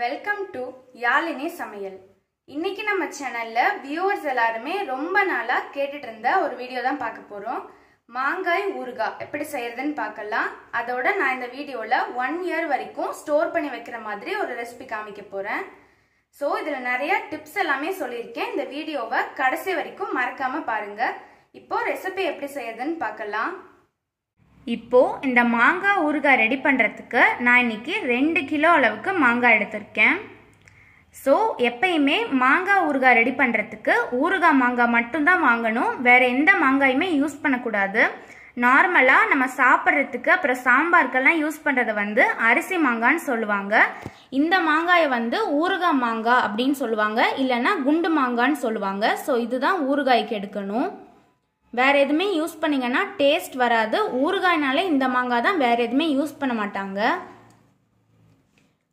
welcome to Yazhini சமையல் இன்னைக்கு நம்ம சேனல்ல வியூவர்ஸ் எல்லாருமே ரொம்ப நாளா கேட்டுட்டு இருந்த ஒரு வீடியோ தான் பார்க்க போறோம் மாங்காய் ஊறுகாய் எப்படி செய்யறதுன்னு பார்க்கலாம் அதோட நான் இந்த வீடியோல ஒன் இயர் வரைக்கும் ஸ்டோர் பண்ணி வைக்கிற மாதிரி ஒரு ரெசிபி காமிக்க போறேன் ஸோ இதுல நிறைய டிப்ஸ் எல்லாமே சொல்லியிருக்கேன் இந்த வீடியோவை கடைசி வரைக்கும் மறக்காம பாருங்க இப்போ ரெசிபி எப்படி செய்யறதுன்னு பார்க்கலாம் இப்போ இந்த மாங்காய் ஊறுகாய் ரெடி பண்ணுறதுக்கு நான் இன்றைக்கி ரெண்டு கிலோ அளவுக்கு மாங்காய் எடுத்திருக்கேன் ஸோ எப்பயுமே மாங்காய் ஊறுகாய் ரெடி பண்ணுறதுக்கு ஊறுகாய் மாங்காய் மட்டும்தான் வாங்கணும் வேறு எந்த மாங்காயுமே யூஸ் பண்ணக்கூடாது நார்மலாக நம்ம சாப்பிட்றதுக்கு அப்புறம் சாம்பாருக்கெல்லாம் யூஸ் பண்ணுறத வந்து அரிசி மாங்கான்னு சொல்லுவாங்க இந்த மாங்காயை வந்து ஊறுகாய் மாங்காய் அப்படின்னு சொல்லுவாங்க இல்லைன்னா குண்டு மாங்கான்னு சொல்லுவாங்க ஸோ இதுதான் ஊறுகாய்க்கு எடுக்கணும் வேறு எதுவுமே யூஸ் பண்ணிங்கன்னா டேஸ்ட் வராது ஊறுகாய்னாலே இந்த மாங்காய் தான் வேறு எதுவுமே யூஸ் பண்ண மாட்டாங்க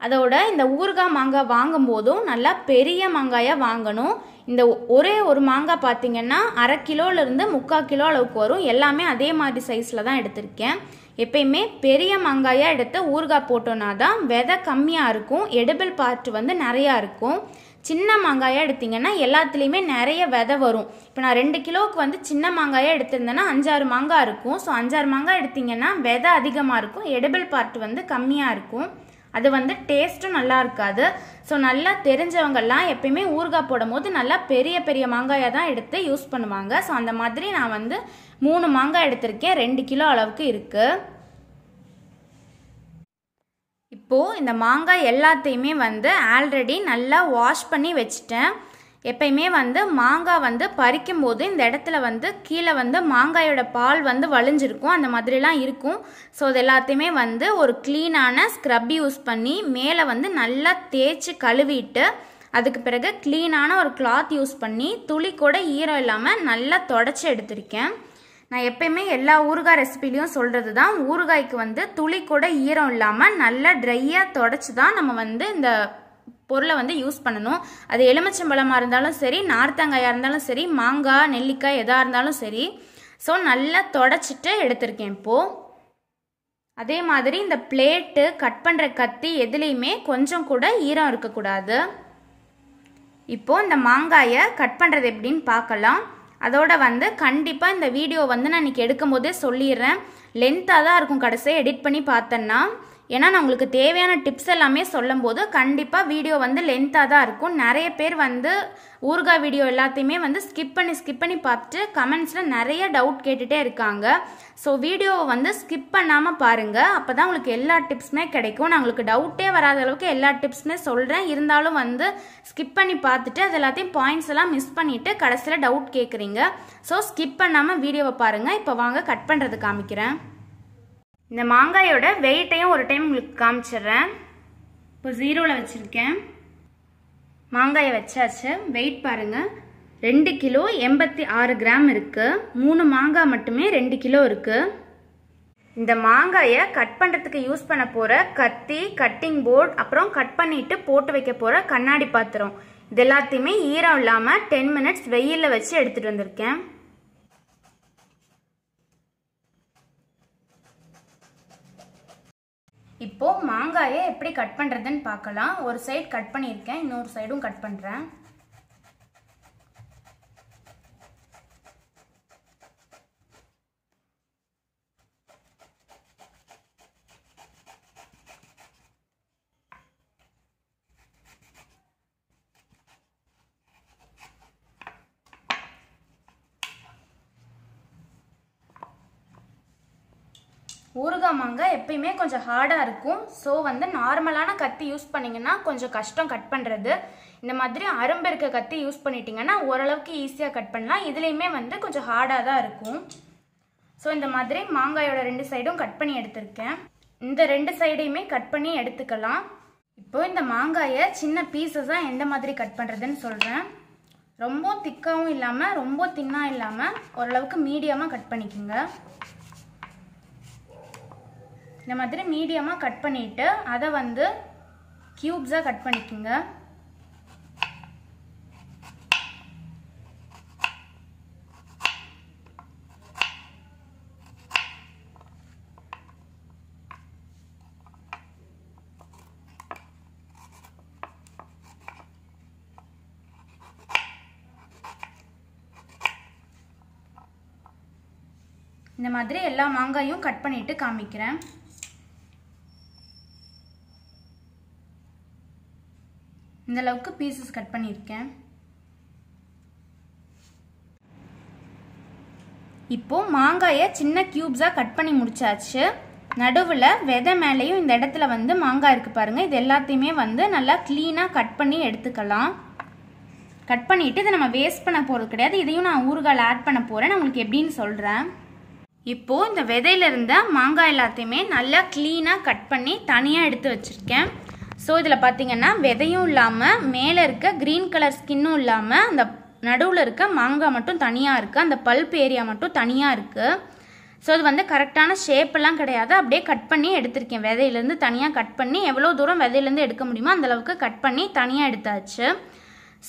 அதோட இந்த ஊறுகாய் மாங்காய் வாங்கும் போதும் நல்லா பெரிய மாங்காயாக வாங்கணும் இந்த ஒரே ஒரு மாங்காய் பார்த்தீங்கன்னா அரை கிலோலேருந்து முக்கால் கிலோ அளவுக்கு வரும் எல்லாமே அதே மாதிரி சைஸில் தான் எடுத்திருக்கேன் எப்பயுமே பெரிய மாங்காயாக எடுத்து ஊறுகாய் போட்டோன்னா தான் விதை கம்மியாக இருக்கும் எடுபிள் பார்ட் வந்து நிறையா இருக்கும் சின்ன மாங்காயாக எடுத்திங்கன்னா எல்லாத்துலேயுமே நிறைய விதை வரும் இப்போ நான் ரெண்டு கிலோவுக்கு வந்து சின்ன மாங்காயாக எடுத்திருந்தேன்னா அஞ்சாறு மாங்காய் இருக்கும் ஸோ அஞ்சாறு மாங்காய் எடுத்திங்கன்னா விதை அதிகமாக இருக்கும் எடபிள் பார்ட் வந்து கம்மியாக இருக்கும் அது வந்து டேஸ்ட்டும் நல்லா இருக்காது ஸோ நல்லா தெரிஞ்சவங்கெல்லாம் எப்பயுமே ஊறுகாய் போடும் போது நல்லா பெரிய பெரிய மாங்காயாக தான் எடுத்து யூஸ் பண்ணுவாங்க ஸோ அந்த மாதிரி நான் வந்து மூணு மாங்காய் எடுத்திருக்கேன் ரெண்டு கிலோ அளவுக்கு இருக்குது இப்போது இந்த மாங்காய் எல்லாத்தையுமே வந்து ஆல்ரெடி நல்லா வாஷ் பண்ணி வச்சுட்டேன் எப்பயுமே வந்து மாங்காய் வந்து பறிக்கும் போது இந்த இடத்துல வந்து கீழே வந்து மாங்காயோட பால் வந்து வளைஞ்சிருக்கும் அந்த மாதிரிலாம் இருக்கும் ஸோ அது எல்லாத்தையுமே வந்து ஒரு க்ளீனான ஸ்க்ரப் யூஸ் பண்ணி மேலே வந்து நல்லா தேய்ச்சி கழுவிட்டு அதுக்கு பிறகு க்ளீனான ஒரு கிளாத் யூஸ் பண்ணி துளி கூட ஈரம் இல்லாமல் நல்லா தொடச்சி எடுத்திருக்கேன் நான் எப்பயுமே எல்லா ஊறுகாய் ரெசிபிலையும் சொல்கிறது தான் ஊறுகாய்க்கு வந்து துளி கூட ஈரம் இல்லாமல் நல்லா ட்ரையாக தொடச்சி தான் நம்ம வந்து இந்த பொருளை வந்து யூஸ் பண்ணணும் அது எலுமிச்சம்பழமாக இருந்தாலும் சரி நார்த்தங்காயாக இருந்தாலும் சரி மாங்காய் நெல்லிக்காய் எதாக இருந்தாலும் சரி ஸோ நல்லா தொடச்சிட்டு எடுத்திருக்கேன் இப்போது அதே மாதிரி இந்த பிளேட்டு கட் பண்ணுற கத்தி எதுலேயுமே கொஞ்சம் கூட ஈரம் இருக்கக்கூடாது இப்போது இந்த மாங்காயை கட் பண்ணுறது எப்படின்னு பார்க்கலாம் அதோட வந்து கண்டிப்பாக இந்த வீடியோ வந்து நான் இன்றைக்கி எடுக்கும்போதே சொல்லிடுறேன் லென்த்தாக தான் இருக்கும் கடைசியாக எடிட் பண்ணி பார்த்தேன்னா ஏன்னா நான் உங்களுக்கு தேவையான டிப்ஸ் எல்லாமே சொல்லும் போது கண்டிப்பாக வீடியோ வந்து லென்த்தாக தான் இருக்கும் நிறைய பேர் வந்து ஊர்கா வீடியோ எல்லாத்தையுமே வந்து ஸ்கிப் பண்ணி ஸ்கிப் பண்ணி பார்த்துட்டு கமெண்ட்ஸில் நிறைய டவுட் கேட்டுகிட்டே இருக்காங்க ஸோ வீடியோவை வந்து ஸ்கிப் பண்ணாமல் பாருங்கள் அப்போ தான் உங்களுக்கு எல்லா டிப்ஸுமே கிடைக்கும் நான் உங்களுக்கு டவுட்டே வராத அளவுக்கு எல்லா டிப்ஸுமே சொல்கிறேன் இருந்தாலும் வந்து ஸ்கிப் பண்ணி பார்த்துட்டு அது எல்லாத்தையும் பாயிண்ட்ஸ் எல்லாம் மிஸ் பண்ணிவிட்டு கடைசியில் டவுட் கேட்குறீங்க ஸோ ஸ்கிப் பண்ணாமல் வீடியோவை பாருங்கள் இப்போ வாங்க கட் பண்ணுறது காமிக்கிறேன் இந்த மாங்காயோட வெயிட்டையும் ஒரு டைம் உங்களுக்கு காமிச்சிடுறேன் இப்போ ஜீரோவில் வச்சுருக்கேன் மாங்காயை வச்சாச்சு வெயிட் பாருங்கள் ரெண்டு கிலோ எண்பத்தி ஆறு கிராம் இருக்குது மூணு மாங்காய் மட்டுமே ரெண்டு கிலோ இருக்குது இந்த மாங்காயை கட் பண்ணுறதுக்கு யூஸ் பண்ண போகிற கத்தி கட்டிங் போர்ட் அப்புறம் கட் பண்ணிட்டு போட்டு வைக்க போகிற கண்ணாடி பாத்திரம் இது எல்லாத்தையுமே ஈரம் இல்லாமல் டென் மினிட்ஸ் வெயிலில் வச்சு எடுத்துகிட்டு வந்திருக்கேன் இப்போது மாங்காயை எப்படி கட் பண்ணுறதுன்னு பார்க்கலாம் ஒரு சைடு கட் பண்ணியிருக்கேன் இன்னொரு சைடும் கட் பண்ணுறேன் ஊறுகாய் மாங்காய் எப்பயுமே கொஞ்சம் ஹார்டாக இருக்கும் ஸோ வந்து நார்மலான கத்தி யூஸ் பண்ணிங்கன்னா கொஞ்சம் கஷ்டம் கட் பண்ணுறது இந்த மாதிரி அரும்பு இருக்க கத்தி யூஸ் பண்ணிட்டீங்கன்னா ஓரளவுக்கு ஈஸியாக கட் பண்ணலாம் இதுலேயுமே வந்து கொஞ்சம் ஹார்டாக தான் இருக்கும் ஸோ இந்த மாதிரி மாங்காயோட ரெண்டு சைடும் கட் பண்ணி எடுத்திருக்கேன் இந்த ரெண்டு சைடையுமே கட் பண்ணி எடுத்துக்கலாம் இப்போது இந்த மாங்காயை சின்ன பீஸஸாக எந்த மாதிரி கட் பண்ணுறதுன்னு சொல்கிறேன் ரொம்ப திக்காகவும் இல்லாமல் ரொம்ப தின்னாக இல்லாமல் ஓரளவுக்கு மீடியமாக கட் பண்ணிக்கோங்க இந்த மாதிரி மீடியமாக கட் பண்ணிவிட்டு அதை வந்து க்யூப்ஸாக கட் பண்ணிக்கோங்க இந்த மாதிரி எல்லா மாங்காயும் கட் பண்ணிவிட்டு காமிக்கிறேன் இந்தளவுக்கு பீசஸ் கட் பண்ணியிருக்கேன் இப்போது மாங்காயை சின்ன க்யூப்ஸாக கட் பண்ணி முடிச்சாச்சு நடுவில் விதை மேலேயும் இந்த இடத்துல வந்து மாங்காய் இருக்குது பாருங்கள் இது எல்லாத்தையுமே வந்து நல்லா க்ளீனாக கட் பண்ணி எடுத்துக்கலாம் கட் பண்ணிவிட்டு இதை நம்ம வேஸ்ட் பண்ண போகிறது கிடையாது இதையும் நான் ஊறுகால் ஆட் பண்ண போகிறேன் நான் உங்களுக்கு எப்படின்னு சொல்கிறேன் இப்போது இந்த விதையில இருந்த மாங்காய் எல்லாத்தையுமே நல்லா க்ளீனாக கட் பண்ணி தனியாக எடுத்து வச்சுருக்கேன் ஸோ இதில் பார்த்தீங்கன்னா விதையும் இல்லாமல் மேலே இருக்க க்ரீன் கலர் ஸ்கின்னும் இல்லாமல் அந்த நடுவில் இருக்க மாங்காய் மட்டும் தனியாக இருக்குது அந்த பல்ப் ஏரியா மட்டும் தனியாக இருக்குது ஸோ அது வந்து கரெக்டான ஷேப்பெல்லாம் கிடையாது அப்படியே கட் பண்ணி எடுத்திருக்கேன் விதையிலேருந்து தனியாக கட் பண்ணி எவ்வளோ தூரம் விதையிலேருந்து எடுக்க முடியுமோ அந்தளவுக்கு கட் பண்ணி தனியாக எடுத்தாச்சு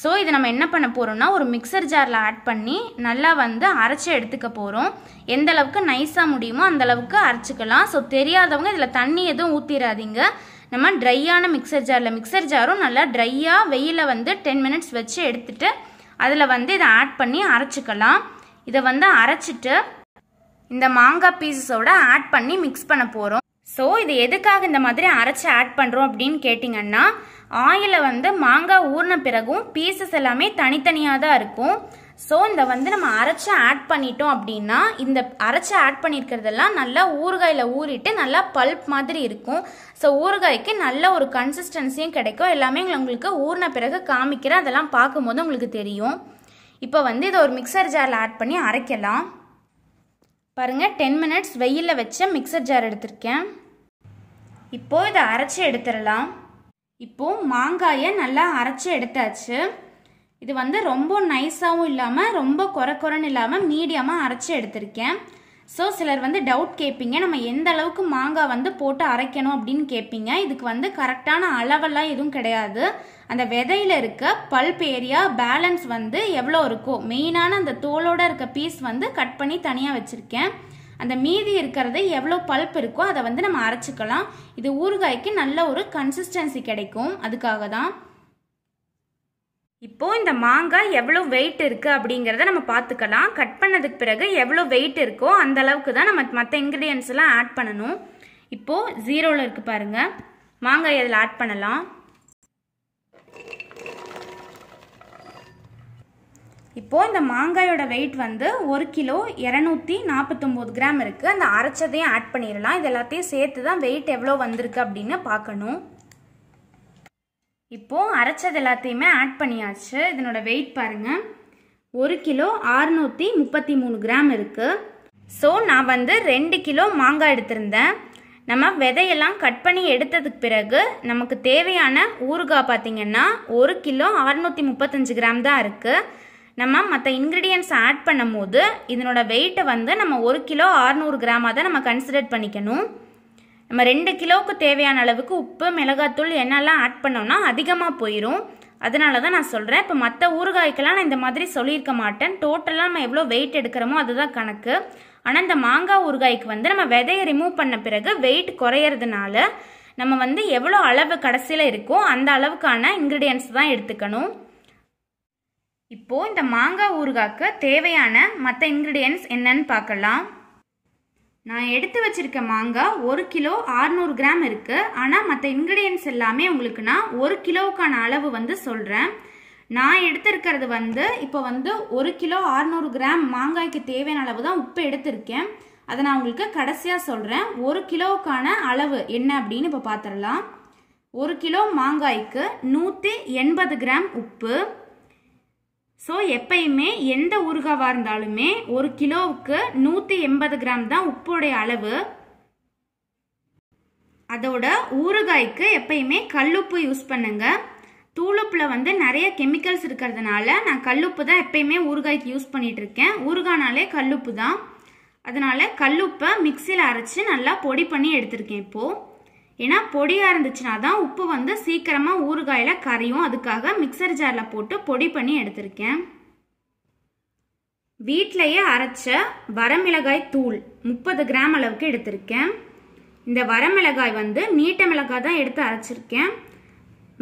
ஸோ இதை நம்ம என்ன பண்ண போகிறோம்னா ஒரு மிக்சர் ஜாரில் ஆட் பண்ணி நல்லா வந்து அரைச்சி எடுத்துக்க போகிறோம் எந்த அளவுக்கு நைஸாக முடியுமோ அந்தளவுக்கு அரைச்சிக்கலாம் ஸோ தெரியாதவங்க இதில் தண்ணி எதுவும் ஊற்றிடாதீங்க நம்ம ட்ரையான மிக்சர் ஜாரில் மிக்சர் ஜாரும் நல்லா ட்ரையாக வெயிலில் வந்து டென் மினிட்ஸ் வச்சு எடுத்துட்டு அதில் வந்து இதை ஆட் பண்ணி அரைச்சிக்கலாம் இதை வந்து அரைச்சிட்டு இந்த மாங்காய் பீசஸோட ஆட் பண்ணி மிக்ஸ் பண்ண போகிறோம் ஸோ இது எதுக்காக இந்த மாதிரி அரைச்சி ஆட் பண்ணுறோம் அப்படின்னு கேட்டிங்கன்னா ஆயிலை வந்து மாங்காய் ஊறின பிறகும் பீசஸ் எல்லாமே தனித்தனியாக தான் இருக்கும் ஸோ இந்த வந்து நம்ம அரைச்சி ஆட் பண்ணிட்டோம் அப்படின்னா இந்த அரைச்சி ஆட் பண்ணியிருக்கிறதெல்லாம் நல்லா ஊறுகாயில் ஊறிட்டு நல்லா பல்ப் மாதிரி இருக்கும் ஸோ ஊறுகாய்க்கு நல்ல ஒரு கன்சிஸ்டன்சியும் கிடைக்கும் எல்லாமே உங்களுக்கு ஊறின பிறகு காமிக்கிறேன் அதெல்லாம் பார்க்கும்போது உங்களுக்கு தெரியும் இப்போ வந்து இதை ஒரு மிக்சர் ஜாரில் ஆட் பண்ணி அரைக்கலாம் பாருங்கள் டென் மினிட்ஸ் வெயிலில் வச்ச மிக்சர் ஜார் எடுத்திருக்கேன் இப்போது இதை அரைச்சி எடுத்துடலாம் இப்போது மாங்காயை நல்லா அரைச்சி எடுத்தாச்சு இது வந்து ரொம்ப நைஸாகவும் இல்லாமல் ரொம்ப குறை குறைன்னு இல்லாமல் மீடியமாக அரைச்சி எடுத்திருக்கேன் ஸோ சிலர் வந்து டவுட் கேட்பீங்க நம்ம எந்த அளவுக்கு மாங்காய் வந்து போட்டு அரைக்கணும் அப்படின்னு கேட்பீங்க இதுக்கு வந்து கரெக்டான அளவெல்லாம் எதுவும் கிடையாது அந்த விதையில இருக்க பல்ப் ஏரியா பேலன்ஸ் வந்து எவ்வளோ இருக்கோ மெயினான அந்த தோலோட இருக்க பீஸ் வந்து கட் பண்ணி தனியாக வச்சுருக்கேன் அந்த மீதி இருக்கிறது எவ்வளோ பல்ப் இருக்கோ அதை வந்து நம்ம அரைச்சிக்கலாம் இது ஊறுகாய்க்கு நல்ல ஒரு கன்சிஸ்டன்சி கிடைக்கும் அதுக்காக தான் இப்போது இந்த மாங்காய் எவ்வளோ வெயிட் இருக்குது அப்படிங்கிறத நம்ம பார்த்துக்கலாம் கட் பண்ணதுக்கு பிறகு எவ்வளோ வெயிட் இருக்கோ அந்த அளவுக்கு தான் நம்ம மற்ற இன்க்ரீடியன்ஸ் எல்லாம் ஆட் பண்ணணும் இப்போது ஜீரோவில் இருக்குது பாருங்கள் மாங்காய் அதில் ஆட் பண்ணலாம் இப்போது இந்த மாங்காயோட வெயிட் வந்து ஒரு கிலோ இரநூத்தி நாற்பத்தொம்போது கிராம் இருக்குது அந்த அரைச்சதையும் ஆட் பண்ணிடலாம் இது எல்லாத்தையும் சேர்த்து தான் வெயிட் எவ்வளோ வந்திருக்கு அப்படின்னு பார்க்கணும் இப்போது அரைச்சது எல்லாத்தையுமே ஆட் பண்ணியாச்சு இதனோட வெயிட் பாருங்க ஒரு கிலோ ஆறுநூற்றி முப்பத்தி மூணு கிராம் இருக்குது ஸோ நான் வந்து ரெண்டு கிலோ மாங்காய் எடுத்திருந்தேன் நம்ம விதையெல்லாம் கட் பண்ணி எடுத்ததுக்கு பிறகு நமக்கு தேவையான ஊறுகாய் பார்த்திங்கன்னா ஒரு கிலோ அறநூற்றி முப்பத்தஞ்சு கிராம் தான் இருக்குது நம்ம மற்ற இன்க்ரீடியன்ஸ் ஆட் பண்ணும் போது இதனோட வெயிட்டை வந்து நம்ம ஒரு கிலோ அறுநூறு கிராமாக தான் நம்ம கன்சிடர் பண்ணிக்கணும் நம்ம ரெண்டு கிலோவுக்கு தேவையான அளவுக்கு உப்பு மிளகாத்தூள் என்னெல்லாம் ஆட் பண்ணோம்னா அதிகமாக போயிடும் அதனால தான் நான் சொல்கிறேன் இப்போ மற்ற ஊறுகாய்க்கெல்லாம் நான் இந்த மாதிரி சொல்லியிருக்க மாட்டேன் டோட்டலாக நம்ம எவ்வளோ வெயிட் எடுக்கிறோமோ அதுதான் கணக்கு ஆனால் இந்த மாங்காய் ஊறுகாய்க்கு வந்து நம்ம விதையை ரிமூவ் பண்ண பிறகு வெயிட் குறையிறதுனால நம்ம வந்து எவ்வளோ அளவு கடைசியில் இருக்கோ அந்த அளவுக்கான இன்க்ரீடியன்ஸ் தான் எடுத்துக்கணும் இப்போது இந்த மாங்காய் ஊறுகாய்க்கு தேவையான மற்ற இன்க்ரீடியன்ஸ் என்னன்னு பார்க்கலாம் நான் எடுத்து வச்சிருக்க மாங்காய் ஒரு கிலோ ஆறுநூறு கிராம் இருக்குது ஆனால் மற்ற இன்க்ரீடியன்ஸ் எல்லாமே உங்களுக்கு நான் ஒரு கிலோவுக்கான அளவு வந்து சொல்கிறேன் நான் எடுத்திருக்கிறது வந்து இப்போ வந்து ஒரு கிலோ ஆறுநூறு கிராம் மாங்காய்க்கு தேவையான அளவு தான் உப்பு எடுத்திருக்கேன் அதை நான் உங்களுக்கு கடைசியாக சொல்கிறேன் ஒரு கிலோவுக்கான அளவு என்ன அப்படின்னு இப்போ பார்த்துடலாம் ஒரு கிலோ மாங்காய்க்கு நூற்றி எண்பது கிராம் உப்பு ஸோ எப்பயுமே எந்த ஊறுகாவாக இருந்தாலுமே ஒரு கிலோவுக்கு நூற்றி எண்பது கிராம் தான் உப்புடைய அளவு அதோட ஊறுகாய்க்கு எப்பயுமே கல்லுப்பு யூஸ் பண்ணுங்க தூளுப்பில் வந்து நிறைய கெமிக்கல்ஸ் இருக்கிறதுனால நான் கல்லுப்பு தான் எப்பயுமே ஊறுகாய்க்கு யூஸ் பண்ணிகிட்டு இருக்கேன் ஊறுகாய்னாலே கல்லுப்பு தான் அதனால் கல்லுப்பை மிக்சியில் அரைச்சி நல்லா பொடி பண்ணி எடுத்திருக்கேன் இப்போது ஏன்னா பொடியாக இருந்துச்சுன்னா தான் உப்பு வந்து சீக்கிரமாக ஊறுகாயில் கரையும் அதுக்காக மிக்சர் ஜாரில் போட்டு பொடி பண்ணி எடுத்திருக்கேன் வீட்டிலையே அரைச்ச வரமிளகாய் தூள் முப்பது கிராம் அளவுக்கு எடுத்திருக்கேன் இந்த வரமிளகாய் வந்து நீட்ட மிளகாய் தான் எடுத்து அரைச்சிருக்கேன்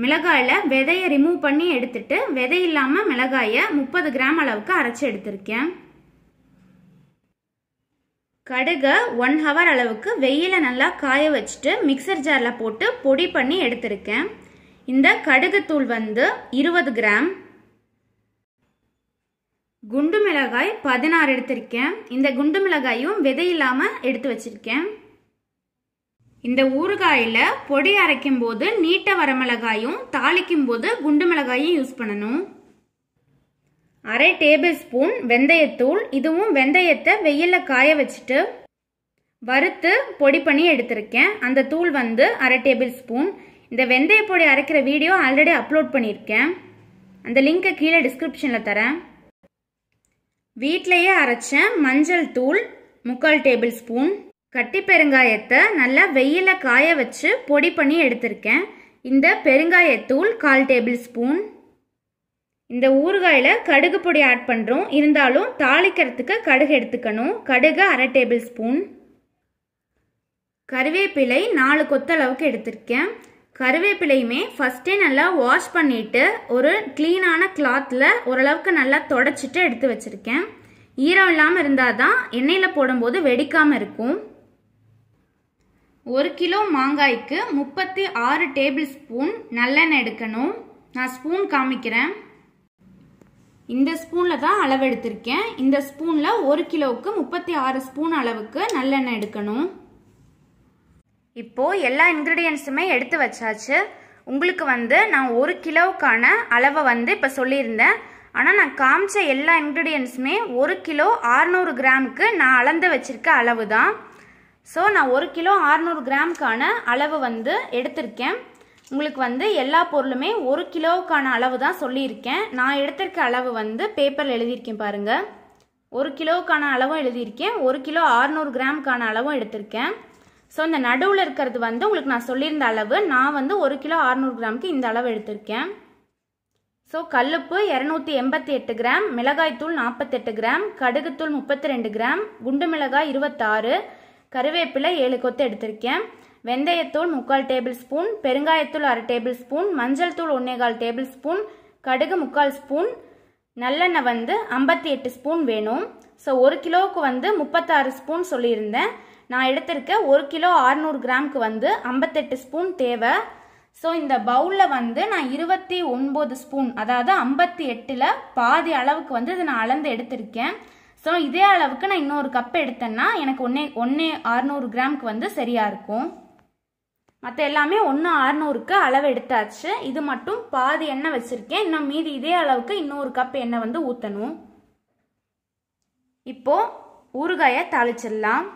மிளகாயில் விதையை ரிமூவ் பண்ணி எடுத்துட்டு விதையில்லாமல் இல்லாமல் மிளகாயை முப்பது கிராம் அளவுக்கு அரைச்சி எடுத்திருக்கேன் கடுகை ஒன் ஹவர் அளவுக்கு வெயில நல்லா காய வச்சுட்டு மிக்சர் ஜாரில் போட்டு பொடி பண்ணி எடுத்திருக்கேன் இந்த கடுகுத்தூள் வந்து இருபது கிராம் குண்டு மிளகாய் பதினாறு எடுத்திருக்கேன் இந்த குண்டு மிளகாயும் விதையில்லாமல் எடுத்து வச்சிருக்கேன் இந்த ஊறுகாயில் பொடி அரைக்கும் போது நீட்ட வரமிளகாயும் தாளிக்கும் போது குண்டு மிளகாயும் யூஸ் பண்ணணும் அரை டேபிள் ஸ்பூன் வெந்தயத்தூள் இதுவும் வெந்தயத்தை வெயிலில் காய வச்சுட்டு வறுத்து பொடி பண்ணி எடுத்திருக்கேன் அந்த தூள் வந்து அரை டேபிள் ஸ்பூன் இந்த வெந்தய பொடி அரைக்கிற வீடியோ ஆல்ரெடி அப்லோட் பண்ணியிருக்கேன் அந்த லிங்கை கீழே டிஸ்கிரிப்ஷனில் தரேன் வீட்டிலையே அரைச்சேன் மஞ்சள் தூள் முக்கால் டேபிள் ஸ்பூன் கட்டி பெருங்காயத்தை நல்லா வெயில காய வச்சு பொடி பண்ணி எடுத்திருக்கேன் இந்த பெருங்காயத்தூள் கால் டேபிள் ஸ்பூன் இந்த ஊறுகாயில் கடுகு பொடி ஆட் பண்ணுறோம் இருந்தாலும் தாளிக்கிறதுக்கு கடுகு எடுத்துக்கணும் கடுகு அரை டேபிள் ஸ்பூன் கருவேப்பிலை நாலு கொத்தளவுக்கு எடுத்திருக்கேன் கருவேப்பிலையுமே ஃபஸ்ட்டே நல்லா வாஷ் பண்ணிவிட்டு ஒரு க்ளீனான கிளாத்தில் ஓரளவுக்கு நல்லா தொடச்சிட்டு எடுத்து வச்சுருக்கேன் ஈரம் இல்லாமல் இருந்தால் தான் எண்ணெயில் போடும்போது வெடிக்காமல் இருக்கும் ஒரு கிலோ மாங்காய்க்கு முப்பத்தி ஆறு டேபிள் ஸ்பூன் நல்லெண்ணெய் எடுக்கணும் நான் ஸ்பூன் காமிக்கிறேன் இந்த ஸ்பூனில் தான் அளவு எடுத்திருக்கேன் இந்த ஸ்பூனில் ஒரு கிலோவுக்கு முப்பத்தி ஆறு ஸ்பூன் அளவுக்கு நல்லெண்ணெய் எடுக்கணும் இப்போது எல்லா இன்க்ரீடியன்ஸுமே எடுத்து வச்சாச்சு உங்களுக்கு வந்து நான் ஒரு கிலோவுக்கான அளவை வந்து இப்போ சொல்லியிருந்தேன் ஆனால் நான் காமிச்ச எல்லா இன்க்ரீடியன்ஸுமே ஒரு கிலோ ஆறுநூறு கிராமுக்கு நான் அளந்து வச்சுருக்க அளவு தான் ஸோ நான் ஒரு கிலோ ஆறுநூறு கிராமுக்கான அளவு வந்து எடுத்திருக்கேன் உங்களுக்கு வந்து எல்லா பொருளுமே ஒரு கிலோவுக்கான அளவு தான் சொல்லியிருக்கேன் நான் எடுத்திருக்க அளவு வந்து பேப்பரில் எழுதியிருக்கேன் பாருங்கள் ஒரு கிலோவுக்கான அளவும் எழுதியிருக்கேன் ஒரு கிலோ ஆறுநூறு கிராமுக்கான அளவும் எடுத்திருக்கேன் ஸோ இந்த நடுவில் இருக்கிறது வந்து உங்களுக்கு நான் சொல்லியிருந்த அளவு நான் வந்து ஒரு கிலோ ஆறுநூறு கிராமுக்கு இந்த அளவு எடுத்திருக்கேன் ஸோ கல்லுப்பு இரநூத்தி எண்பத்தி எட்டு கிராம் மிளகாய்த்தூள் நாற்பத்தெட்டு கிராம் கடுகுத்தூள் முப்பத்தி ரெண்டு கிராம் குண்டு மிளகாய் இருபத்தாறு கருவேப்பிலை ஏழு கொத்து எடுத்திருக்கேன் வெந்தயத்தூள் முக்கால் டேபிள் ஸ்பூன் பெருங்காயத்தூள் அரை டேபிள் ஸ்பூன் மஞ்சள் தூள் ஒன்னேகால் டேபிள் ஸ்பூன் கடுகு முக்கால் ஸ்பூன் நல்லெண்ணெய் வந்து ஐம்பத்தி எட்டு ஸ்பூன் வேணும் ஸோ ஒரு கிலோவுக்கு வந்து முப்பத்தாறு ஸ்பூன் சொல்லியிருந்தேன் நான் எடுத்திருக்க ஒரு கிலோ ஆறுநூறு கிராம்க்கு வந்து ஐம்பத்தெட்டு ஸ்பூன் தேவை ஸோ இந்த பவுலில் வந்து நான் இருபத்தி ஒன்பது ஸ்பூன் அதாவது ஐம்பத்தி எட்டில் பாதி அளவுக்கு வந்து இதை நான் அளந்து எடுத்திருக்கேன் ஸோ இதே அளவுக்கு நான் இன்னொரு கப் எடுத்தேன்னா எனக்கு ஒன்னே ஒன்னே அறுநூறு கிராம்க்கு வந்து சரியாக இருக்கும் மற்ற எல்லாமே ஒன்று அறுநூறுக்கு அளவு எடுத்தாச்சு இது மட்டும் பாதி எண்ணெய் வச்சுருக்கேன் இன்னும் மீதி இதே அளவுக்கு இன்னொரு கப் எண்ணெய் வந்து ஊற்றணும் இப்போது ஊறுகாயை தாளிச்சிடலாம்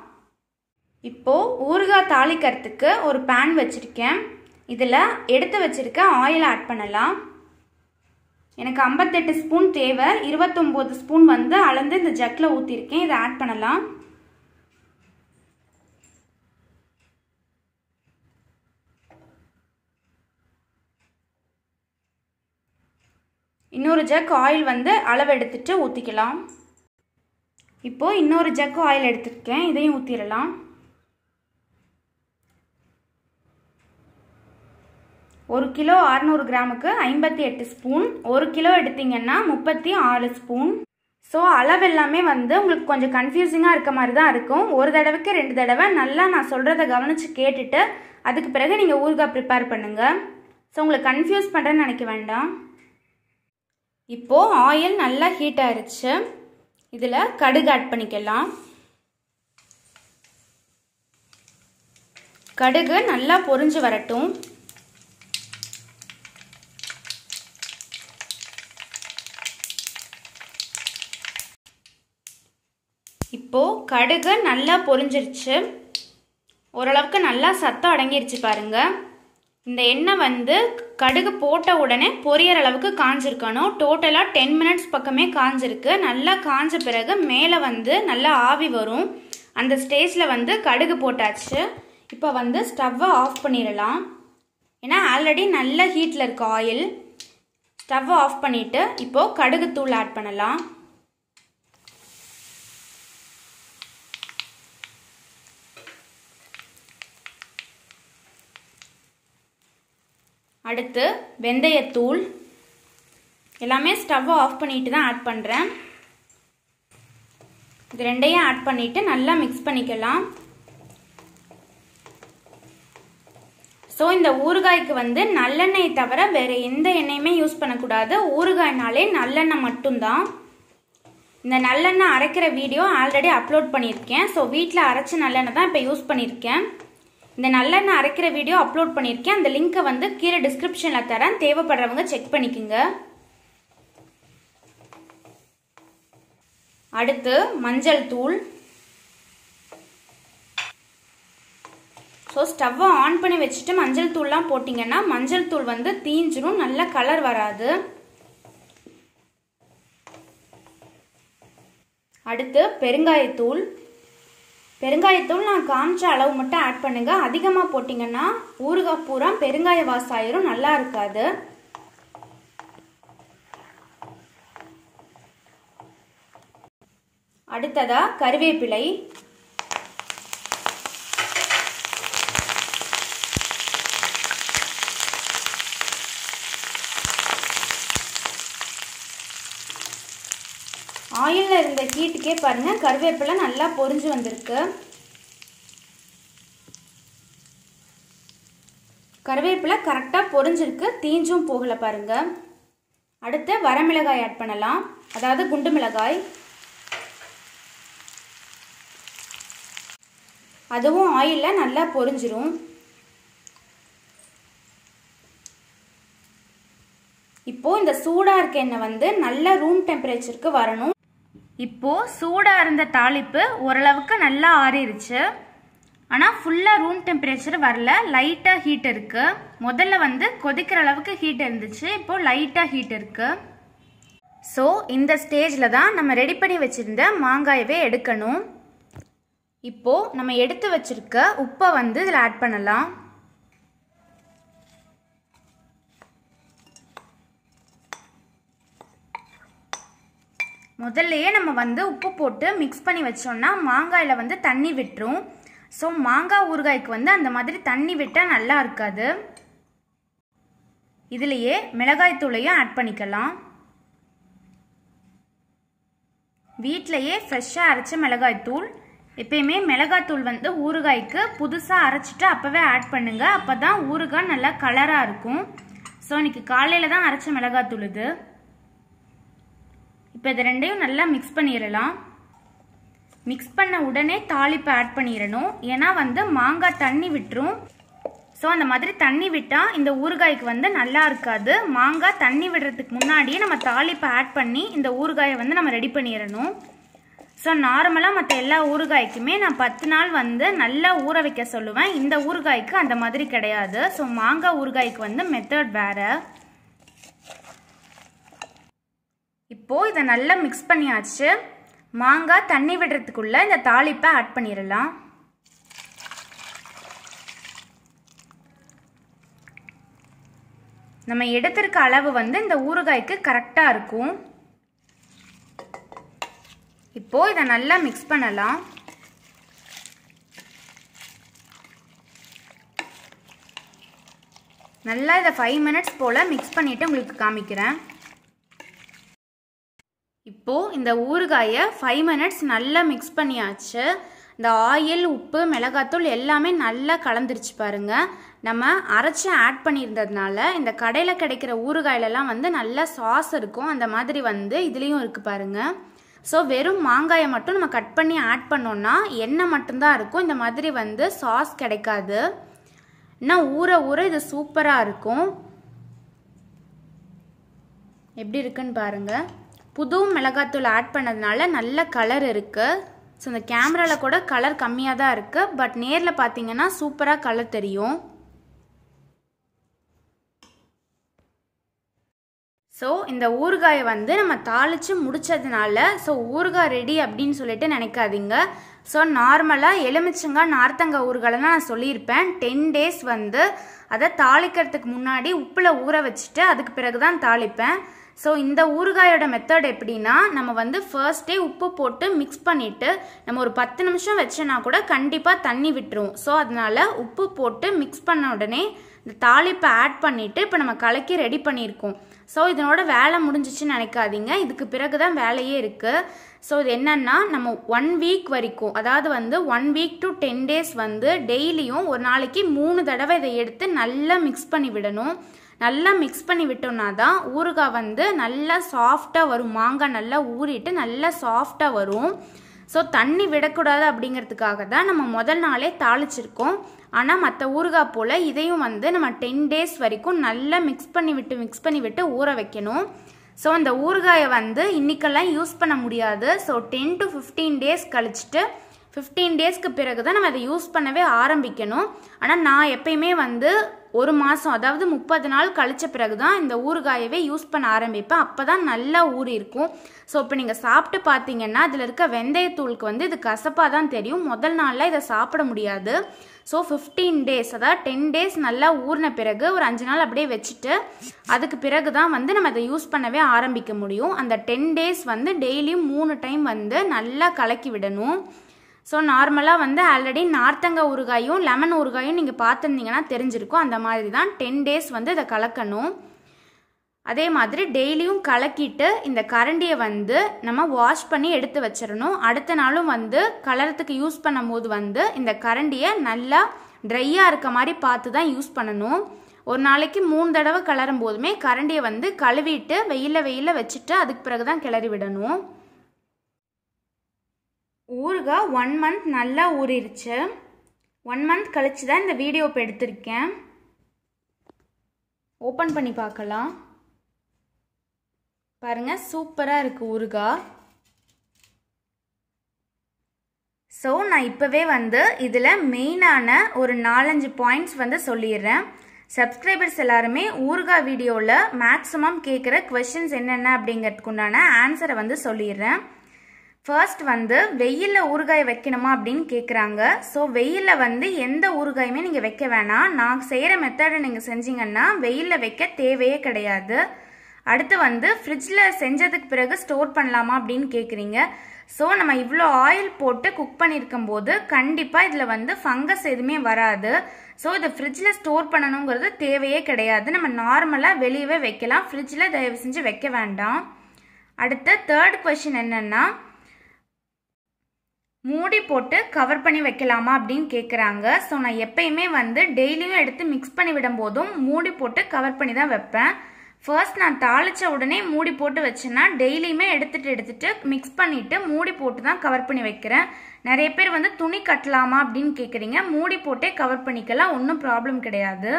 இப்போது ஊறுகாய் தாளிக்கிறதுக்கு ஒரு பேன் வச்சுருக்கேன் இதில் எடுத்து வச்சுருக்க ஆயில் ஆட் பண்ணலாம் எனக்கு ஐம்பத்தெட்டு ஸ்பூன் தேவை இருபத்தொம்போது ஸ்பூன் வந்து அளந்து இந்த ஜக்கில் ஊற்றிருக்கேன் இதை ஆட் பண்ணலாம் இன்னொரு ஜக் ஆயில் வந்து அளவு எடுத்துகிட்டு ஊற்றிக்கலாம் இப்போது இன்னொரு ஜக் ஆயில் எடுத்துருக்கேன் இதையும் ஊற்றிடலாம் ஒரு கிலோ அறநூறு கிராமுக்கு ஐம்பத்தி எட்டு ஸ்பூன் ஒரு கிலோ எடுத்தீங்கன்னா முப்பத்தி ஆறு ஸ்பூன் ஸோ அளவு எல்லாமே வந்து உங்களுக்கு கொஞ்சம் கன்ஃபியூசிங்காக இருக்க மாதிரி தான் இருக்கும் ஒரு தடவைக்கு ரெண்டு தடவை நல்லா நான் சொல்கிறத கவனித்து கேட்டுட்டு அதுக்கு பிறகு நீங்கள் ஊறுகாய் ப்ரிப்பேர் பண்ணுங்கள் ஸோ உங்களுக்கு கன்ஃபியூஸ் பண்ணுறேன்னு நினைக்க வேண்டாம் இப்போது ஆயில் நல்லா ஹீட் ஆயிருச்சு இதில் கடுகு ஆட் பண்ணிக்கலாம் கடுகு நல்லா பொரிஞ்சு வரட்டும் இப்போ கடுகு நல்லா பொறிஞ்சிருச்சு ஓரளவுக்கு நல்லா சத்தம் அடங்கிருச்சு பாருங்கள் இந்த எண்ணெய் வந்து கடுகு போட்ட உடனே பொரியற அளவுக்கு காஞ்சிருக்கணும் டோட்டலாக டென் மினிட்ஸ் பக்கமே காஞ்சிருக்கு நல்லா காஞ்ச பிறகு மேலே வந்து நல்லா ஆவி வரும் அந்த ஸ்டேஜில் வந்து கடுகு போட்டாச்சு இப்போ வந்து ஸ்டவ்வை ஆஃப் பண்ணிடலாம் ஏன்னா ஆல்ரெடி நல்ல ஹீட்டில் இருக்கு ஆயில் ஸ்டவ்வை ஆஃப் பண்ணிவிட்டு இப்போது கடுகு தூள் ஆட் பண்ணலாம் அடுத்து வெந்தயத்தூள் எல்லாமே ஸ்டவ்வை ஆஃப் பண்ணிட்டு தான் ஆட் பண்ணுறேன் இது ரெண்டையும் ஆட் பண்ணிவிட்டு நல்லா மிக்ஸ் பண்ணிக்கலாம் ஸோ இந்த ஊறுகாய்க்கு வந்து நல்லெண்ணெய் தவிர வேறு எந்த எண்ணெயுமே யூஸ் பண்ணக்கூடாது ஊறுகாய்னாலே நல்லெண்ணெய் மட்டும்தான் இந்த நல்லெண்ணெய் அரைக்கிற வீடியோ ஆல்ரெடி அப்லோட் பண்ணியிருக்கேன் ஸோ வீட்டில் அரைச்ச நல்லெண்ணெய் தான் இப்போ யூஸ் பண்ணியிருக்கேன் இந்த நல்லெண்ணெய் அரைக்கிற வீடியோ அப்லோட் பண்ணியிருக்கேன் அந்த லிங்க்கை வந்து கீழே டிஸ்கிரிப்ஷனில் தரேன் தேவைப்படுறவங்க செக் பண்ணிக்கோங்க அடுத்து மஞ்சள் தூள் ஸோ ஸ்டவ்வை ஆன் பண்ணி வச்சுட்டு மஞ்சள் தூள்லாம் போட்டிங்கன்னா மஞ்சள் தூள் வந்து தீஞ்சிரும் நல்ல கலர் வராது அடுத்து பெருங்காயத்தூள் பெருங்காயத்தூள் நான் காமிச்ச அளவு மட்டும் ஆட் பண்ணுங்கள் அதிகமாக போட்டிங்கன்னா ஊறுகாய் பூரா பெருங்காய வாசாயிரும் நல்லா இருக்காது அடுத்ததா கருவேப்பிலை ஆயிலில் இருந்த ஹீட்டுக்கே பாருங்கள் கருவேப்பிலை நல்லா பொறிஞ்சு வந்திருக்கு கருவேப்பிலை கரெக்டாக பொறிஞ்சிருக்கு தீஞ்சும் போகலை பாருங்கள் அடுத்து வரமிளகாய் ஆட் பண்ணலாம் அதாவது குண்டு மிளகாய் அதுவும் ஆயிலில் நல்லா பொறிஞ்சிரும் இப்போது இந்த சூடாக இருக்க எண்ணெய் வந்து நல்ல ரூம் டெம்பரேச்சருக்கு வரணும் இப்போ சூடாக இருந்த தாளிப்பு ஓரளவுக்கு நல்லா ஆறிடுச்சு ஆனால் ஃபுல்லாக ரூம் டெம்பரேச்சர் வரல லைட்டாக ஹீட் இருக்குது முதல்ல வந்து கொதிக்கிற அளவுக்கு ஹீட் இருந்துச்சு இப்போது லைட்டாக ஹீட் இருக்குது ஸோ இந்த ஸ்டேஜில் தான் நம்ம ரெடி பண்ணி வச்சுருந்த மாங்காயவே எடுக்கணும் இப்போது நம்ம எடுத்து வச்சுருக்க உப்பை வந்து இதில் ஆட் பண்ணலாம் முதல்லையே நம்ம வந்து உப்பு போட்டு மிக்ஸ் பண்ணி வச்சோம்னா மாங்காயில் வந்து தண்ணி விட்டுரும் ஸோ மாங்காய் ஊறுகாய்க்கு வந்து அந்த மாதிரி தண்ணி விட்டால் நல்லா இருக்காது இதுலேயே மிளகாய் தூளையும் ஆட் பண்ணிக்கலாம் வீட்டிலையே ஃப்ரெஷ்ஷாக அரைச்ச மிளகாய்த்தூள் எப்பயுமே மிளகாய்த்தூள் வந்து ஊறுகாய்க்கு புதுசாக அரைச்சிட்டு அப்போவே ஆட் பண்ணுங்கள் அப்போ தான் ஊறுகாய் நல்லா கலராக இருக்கும் ஸோ இன்றைக்கி காலையில் தான் அரைச்ச மிளகாய்த்தூள் இது இப்போ இதை ரெண்டையும் நல்லா மிக்ஸ் பண்ணிடலாம் மிக்ஸ் பண்ண உடனே தாளிப்பு ஆட் பண்ணிடணும் ஏன்னா வந்து மாங்காய் தண்ணி விட்டுரும் ஸோ அந்த மாதிரி தண்ணி விட்டால் இந்த ஊறுகாய்க்கு வந்து நல்லா இருக்காது மாங்காய் தண்ணி விடுறதுக்கு முன்னாடியே நம்ம தாளிப்பை ஆட் பண்ணி இந்த ஊறுகாயை வந்து நம்ம ரெடி பண்ணிடணும் ஸோ நார்மலாக மற்ற எல்லா ஊறுகாய்க்குமே நான் பத்து நாள் வந்து நல்லா ஊற வைக்க சொல்லுவேன் இந்த ஊறுகாய்க்கு அந்த மாதிரி கிடையாது ஸோ மாங்காய் ஊறுகாய்க்கு வந்து மெத்தட் வேறு இப்போது இதை நல்லா மிக்ஸ் பண்ணியாச்சு மாங்காய் தண்ணி விடுறதுக்குள்ளே இந்த தாளிப்பை ஆட் பண்ணிடலாம் நம்ம எடுத்திருக்க அளவு வந்து இந்த ஊறுகாய்க்கு கரெக்டாக இருக்கும் இப்போது இதை நல்லா மிக்ஸ் பண்ணலாம் நல்லா இதை ஃபைவ் மினிட்ஸ் போல் மிக்ஸ் பண்ணிவிட்டு உங்களுக்கு காமிக்கிறேன் இப்போது இந்த ஊறுகாயை ஃபைவ் மினிட்ஸ் நல்லா மிக்ஸ் பண்ணியாச்சு இந்த ஆயில் உப்பு மிளகாத்தூள் எல்லாமே நல்லா கலந்துருச்சு பாருங்கள் நம்ம அரைச்சி ஆட் பண்ணியிருந்ததுனால இந்த கடையில் கிடைக்கிற ஊறுகாயிலெல்லாம் வந்து நல்லா சாஸ் இருக்கும் அந்த மாதிரி வந்து இதுலேயும் இருக்குது பாருங்கள் ஸோ வெறும் மாங்காயை மட்டும் நம்ம கட் பண்ணி ஆட் பண்ணோன்னா எண்ணெய் மட்டும்தான் இருக்கும் இந்த மாதிரி வந்து சாஸ் கிடைக்காது இன்னும் ஊற ஊற இது சூப்பராக இருக்கும் எப்படி இருக்குன்னு பாருங்கள் புதுவும் மிளகாத்தூள் ஆட் பண்ணதுனால நல்ல கலர் இருக்குது ஸோ இந்த கேமராவில் கூட கலர் கம்மியாக தான் இருக்குது பட் நேரில் பார்த்தீங்கன்னா சூப்பராக கலர் தெரியும் ஸோ இந்த ஊறுகாயை வந்து நம்ம தாளித்து முடித்ததுனால ஸோ ஊறுகாய் ரெடி அப்படின்னு சொல்லிட்டு நினைக்காதீங்க ஸோ நார்மலாக எலுமிச்சங்காய் நார்த்தங்காய் ஊறுகாலாம் நான் சொல்லியிருப்பேன் டென் டேஸ் வந்து அதை தாளிக்கிறதுக்கு முன்னாடி உப்பில் ஊற வச்சுட்டு அதுக்கு பிறகு தான் தாளிப்பேன் ஸோ இந்த ஊறுகாயோட மெத்தட் எப்படின்னா நம்ம வந்து ஃபர்ஸ்டே உப்பு போட்டு மிக்ஸ் பண்ணிவிட்டு நம்ம ஒரு பத்து நிமிஷம் வச்சோன்னா கூட கண்டிப்பாக தண்ணி விட்டுருவோம் ஸோ அதனால் உப்பு போட்டு மிக்ஸ் பண்ண உடனே இந்த தாளிப்பை ஆட் பண்ணிவிட்டு இப்போ நம்ம கலக்கி ரெடி பண்ணியிருக்கோம் ஸோ இதனோட வேலை முடிஞ்சிச்சுன்னு நினைக்காதீங்க இதுக்கு பிறகு தான் வேலையே இருக்குது ஸோ இது என்னென்னா நம்ம ஒன் வீக் வரைக்கும் அதாவது வந்து one week to ten days வந்து டெய்லியும் ஒரு நாளைக்கு மூணு தடவை இதை எடுத்து நல்லா மிக்ஸ் பண்ணி விடணும் நல்லா மிக்ஸ் பண்ணி விட்டோம்னா தான் ஊறுகாய் வந்து நல்லா சாஃப்டாக வரும் மாங்காய் நல்லா ஊறிட்டு நல்லா சாஃப்டாக வரும் ஸோ தண்ணி விடக்கூடாது அப்படிங்கிறதுக்காக தான் நம்ம முதல் நாளே தாளிச்சிருக்கோம் ஆனால் மற்ற ஊறுகாய் போல் இதையும் வந்து நம்ம டென் டேஸ் வரைக்கும் நல்லா மிக்ஸ் பண்ணி விட்டு மிக்ஸ் பண்ணி விட்டு ஊற வைக்கணும் ஸோ அந்த ஊறுகாயை வந்து இன்றைக்கெல்லாம் யூஸ் பண்ண முடியாது so ten to fifteen days கழிச்சிட்டு ஃபிஃப்டீன் டேஸ்க்கு பிறகு தான் நம்ம அதை யூஸ் பண்ணவே ஆரம்பிக்கணும் ஆனால் நான் எப்பயுமே வந்து ஒரு மாதம் அதாவது முப்பது நாள் கழிச்ச பிறகு தான் இந்த ஊறுகாயவே யூஸ் பண்ண ஆரம்பிப்பேன் அப்போ தான் நல்லா ஊறி இருக்கும் ஸோ இப்போ நீங்கள் சாப்பிட்டு பார்த்தீங்கன்னா அதில் இருக்க வெந்தயத்தூளுக்கு வந்து இது கசப்பாக தான் தெரியும் முதல் நாளில் இதை சாப்பிட முடியாது ஸோ ஃபிஃப்டீன் டேஸ் அதாவது டென் டேஸ் நல்லா ஊறின பிறகு ஒரு அஞ்சு நாள் அப்படியே வச்சுட்டு அதுக்கு பிறகு தான் வந்து நம்ம இதை யூஸ் பண்ணவே ஆரம்பிக்க முடியும் அந்த டென் டேஸ் வந்து டெய்லியும் மூணு டைம் வந்து நல்லா கலக்கி விடணும் ஸோ நார்மலாக வந்து ஆல்ரெடி நார்த்தங்க ஊறுகாயும் லெமன் ஊறுகாயும் நீங்கள் பார்த்துருந்தீங்கன்னா தெரிஞ்சிருக்கும் அந்த மாதிரி தான் டென் டேஸ் வந்து இதை கலக்கணும் அதே மாதிரி டெய்லியும் கலக்கிட்டு இந்த கரண்டியை வந்து நம்ம வாஷ் பண்ணி எடுத்து வச்சிடணும் அடுத்த நாளும் வந்து கலரத்துக்கு யூஸ் பண்ணும் போது வந்து இந்த கரண்டியை நல்லா ட்ரையாக இருக்க மாதிரி பார்த்து தான் யூஸ் பண்ணணும் ஒரு நாளைக்கு மூணு தடவை கிளறும் போதுமே கரண்டியை வந்து கழுவிட்டு வெயிலில் வெயிலில் வச்சுட்டு அதுக்கு பிறகு தான் கிளறி விடணும் ஊறுக ஒன் மந்த் நல்லா ஊறிடுச்சு ஒன் மந்த் கழிச்சு தான் இந்த வீடியோ இப்போ எடுத்திருக்கேன் ஓப்பன் பண்ணி பார்க்கலாம் பாருங்கள் சூப்பராக இருக்குது ஊருகா ஸோ நான் இப்போவே வந்து இதில் மெயினான ஒரு நாலஞ்சு பாயிண்ட்ஸ் வந்து சொல்லிடுறேன் சப்ஸ்கிரைபர்ஸ் எல்லாருமே ஊர்கா வீடியோவில் மேக்ஸிமம் கேட்குற கொஷின்ஸ் என்னென்ன அப்படிங்கிறதுக்குண்டான ஆன்சரை வந்து சொல்லிடுறேன் ஃபர்ஸ்ட் வந்து வெயிலில் ஊறுகாய் வைக்கணுமா அப்படின்னு கேட்குறாங்க ஸோ வெயிலில் வந்து எந்த ஊறுகாயுமே நீங்கள் வைக்க வேணாம் நான் செய்கிற மெத்தடை நீங்கள் செஞ்சீங்கன்னா வெயிலில் வைக்க தேவையே கிடையாது அடுத்து வந்து ஃப்ரிட்ஜில் செஞ்சதுக்கு பிறகு ஸ்டோர் பண்ணலாமா அப்படின்னு கேட்குறீங்க ஸோ நம்ம இவ்வளோ ஆயில் போட்டு குக் பண்ணியிருக்கும் போது கண்டிப்பாக இதில் வந்து ஃபங்கஸ் எதுவுமே வராது ஸோ இதை ஃப்ரிட்ஜில் ஸ்டோர் பண்ணணுங்கிறது தேவையே கிடையாது நம்ம நார்மலாக வெளியவே வைக்கலாம் ஃப்ரிட்ஜில் தயவு செஞ்சு வைக்க வேண்டாம் அடுத்த தேர்ட் கொஷின் என்னென்னா மூடி போட்டு கவர் பண்ணி வைக்கலாமா அப்படின்னு கேட்குறாங்க ஸோ நான் எப்பயுமே வந்து டெய்லியும் எடுத்து மிக்ஸ் பண்ணி விடும் போதும் மூடி போட்டு கவர் பண்ணி தான் வைப்பேன் ஃபர்ஸ்ட் நான் தாளிச்ச உடனே மூடி போட்டு வச்சேன்னா டெய்லியுமே எடுத்துகிட்டு எடுத்துகிட்டு மிக்ஸ் பண்ணிவிட்டு மூடி போட்டு தான் கவர் பண்ணி வைக்கிறேன் நிறைய பேர் வந்து துணி கட்டலாமா அப்படின்னு கேட்குறீங்க மூடி போட்டே கவர் பண்ணிக்கலாம் ஒன்றும் ப்ராப்ளம் கிடையாது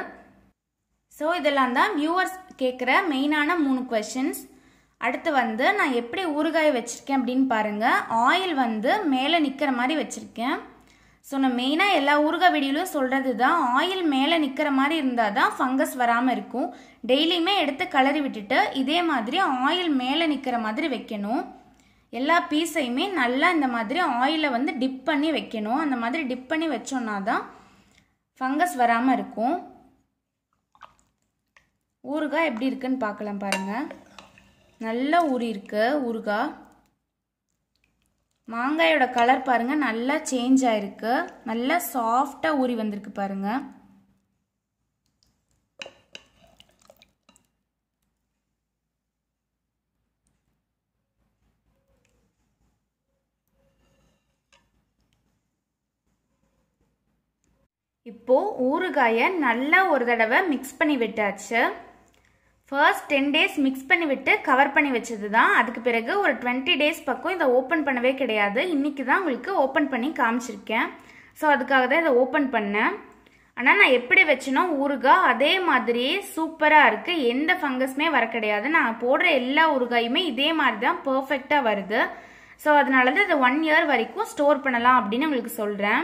ஸோ இதெல்லாம் தான் வியூவர்ஸ் கேட்குற மெயினான மூணு கொஷின்ஸ் அடுத்து வந்து நான் எப்படி ஊறுகாய் வச்சுருக்கேன் அப்படின்னு பாருங்கள் ஆயில் வந்து மேலே நிற்கிற மாதிரி வச்சுருக்கேன் ஸோ நான் மெயினாக எல்லா ஊறுகாய் வீடியோலையும் சொல்கிறது தான் ஆயில் மேலே நிற்கிற மாதிரி இருந்தால் தான் ஃபங்கஸ் வராமல் இருக்கும் டெய்லியுமே எடுத்து கலறி விட்டுட்டு இதே மாதிரி ஆயில் மேலே நிற்கிற மாதிரி வைக்கணும் எல்லா பீஸையுமே நல்லா இந்த மாதிரி ஆயிலை வந்து டிப் பண்ணி வைக்கணும் அந்த மாதிரி டிப் பண்ணி வச்சோன்னா தான் ஃபங்கஸ் வராமல் இருக்கும் ஊறுகாய் எப்படி இருக்குன்னு பார்க்கலாம் பாருங்கள் நல்லா ஊறியிருக்கு ஊறுகா மாங்காயோட கலர் பாருங்கள் நல்லா சேஞ்ச் ஆகிருக்கு நல்லா சாஃப்டாக ஊறி வந்திருக்கு பாருங்கள் இப்போது ஊறுகாயை நல்லா ஒரு தடவை மிக்ஸ் பண்ணி விட்டாச்சு ஃபர்ஸ்ட் டென் டேஸ் மிக்ஸ் பண்ணிவிட்டு கவர் பண்ணி வச்சது தான் அதுக்கு பிறகு ஒரு டுவெண்ட்டி டேஸ் பக்கம் இதை ஓப்பன் பண்ணவே கிடையாது இன்றைக்கி தான் உங்களுக்கு ஓப்பன் பண்ணி காமிச்சிருக்கேன் ஸோ அதுக்காக தான் இதை ஓப்பன் பண்ணேன் ஆனால் நான் எப்படி வச்சனோ ஊறுகாய் அதே மாதிரியே சூப்பராக இருக்குது எந்த ஃபங்கஸுமே வர கிடையாது நான் போடுற எல்லா ஊறுகாயுமே இதே மாதிரி தான் பர்ஃபெக்டாக வருது ஸோ அதனால தான் இதை ஒன் இயர் வரைக்கும் ஸ்டோர் பண்ணலாம் அப்படின்னு உங்களுக்கு சொல்கிறேன்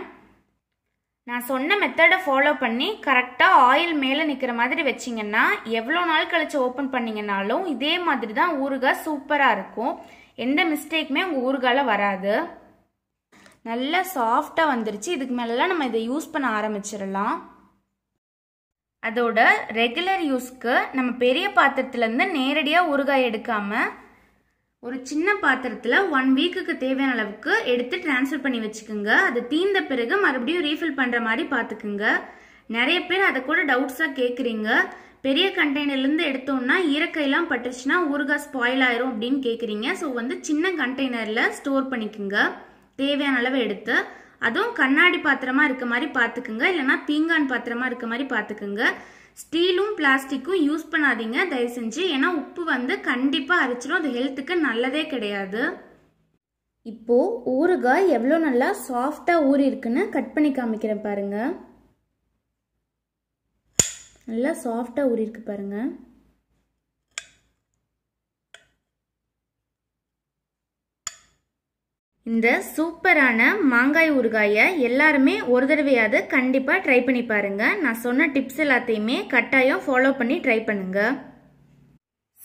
நான் சொன்ன மெத்தடை ஃபாலோ பண்ணி கரெக்டாக ஆயில் மேலே நிற்கிற மாதிரி வச்சிங்கன்னா எவ்வளோ நாள் கழித்து ஓப்பன் பண்ணிங்கனாலும் இதே மாதிரி தான் ஊறுகாய் சூப்பராக இருக்கும் எந்த மிஸ்டேக்குமே உங்கள் ஊறுகாயில் வராது நல்லா சாஃப்டாக வந்துருச்சு இதுக்கு மேலாம் நம்ம இதை யூஸ் பண்ண ஆரம்பிச்சிடலாம் அதோட ரெகுலர் யூஸ்க்கு நம்ம பெரிய பாத்திரத்துலேருந்து நேரடியாக ஊறுகாய் எடுக்காமல் ஒரு சின்ன பாத்திரத்தில் ஒன் வீக்குக்கு தேவையான அளவுக்கு எடுத்து டிரான்ஸ்ஃபர் பண்ணி வச்சுக்கோங்க அது தீர்ந்த பிறகு மறுபடியும் ரீஃபில் பண்ணுற மாதிரி பார்த்துக்குங்க நிறைய பேர் அதை கூட டவுட்ஸாக கேட்குறீங்க பெரிய கண்டெய்னர்லேருந்து எடுத்தோம்னா இறக்கையெல்லாம் பட்டுச்சுன்னா ஊறுகாய் ஸ்பாயில் ஆயிரும் அப்படின்னு கேட்குறீங்க ஸோ வந்து சின்ன கண்டெய்னரில் ஸ்டோர் பண்ணிக்கோங்க தேவையான அளவு எடுத்து அதுவும் கண்ணாடி பாத்திரமாக இருக்க மாதிரி பார்த்துக்குங்க இல்லைனா பீங்கான் பாத்திரமாக இருக்க மாதிரி பார்த்துக்குங்க ஸ்டீலும் பிளாஸ்டிக்கும் யூஸ் பண்ணாதீங்க தயவு செஞ்சு ஏன்னா உப்பு வந்து கண்டிப்பாக அரைச்சிடும் அது ஹெல்த்துக்கு நல்லதே கிடையாது இப்போது ஊறுகாய் எவ்வளோ நல்லா சாஃப்டாக ஊறி இருக்குன்னு கட் பண்ணி காமிக்கிறேன் பாருங்கள் நல்லா சாஃப்டாக ஊறி இருக்கு பாருங்கள் இந்த சூப்பரான மாங்காய் ஊறுகாயை எல்லாருமே ஒரு தடவையாவது கண்டிப்பாக ட்ரை பண்ணி பாருங்கள் நான் சொன்ன டிப்ஸ் எல்லாத்தையுமே கட்டாயம் ஃபாலோ பண்ணி ட்ரை பண்ணுங்கள்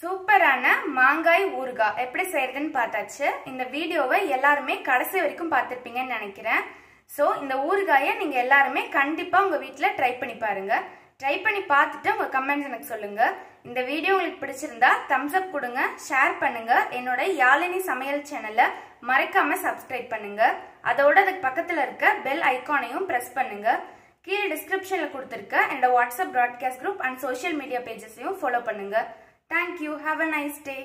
சூப்பரான மாங்காய் ஊறுகாய் எப்படி செய்யறதுன்னு பார்த்தாச்சு இந்த வீடியோவை எல்லாருமே கடைசி வரைக்கும் பார்த்துருப்பீங்கன்னு நினைக்கிறேன் ஸோ இந்த ஊறுகாயை நீங்கள் எல்லாருமே கண்டிப்பாக உங்கள் வீட்டில் ட்ரை பண்ணி பாருங்கள் ட்ரை பண்ணி பார்த்துட்டு உங்கள் கமெண்ட்ஸ் எனக்கு சொல்லுங்கள் இந்த வீடியோ உங்களுக்கு பிடிச்சிருந்தா தம்ஸ் அப் கொடுங்க ஷேர் பண்ணுங்கள் என்னோட யாழினி சமையல் சேனலை மறைக்காம சப்ஸ்கிரைப் பண்ணுங்க அதோட அதுக்கு பக்கத்தில் இருக்க பெல் ஐக்கானையும் ப்ரெஸ் பண்ணுங்க கீழே டிஸ்கிரிப்ஷனில் கொடுத்துருக்க என்னோட WhatsApp broadcast group and social media பேஜஸையும் ஃபாலோ பண்ணுங்க thank you have a nice day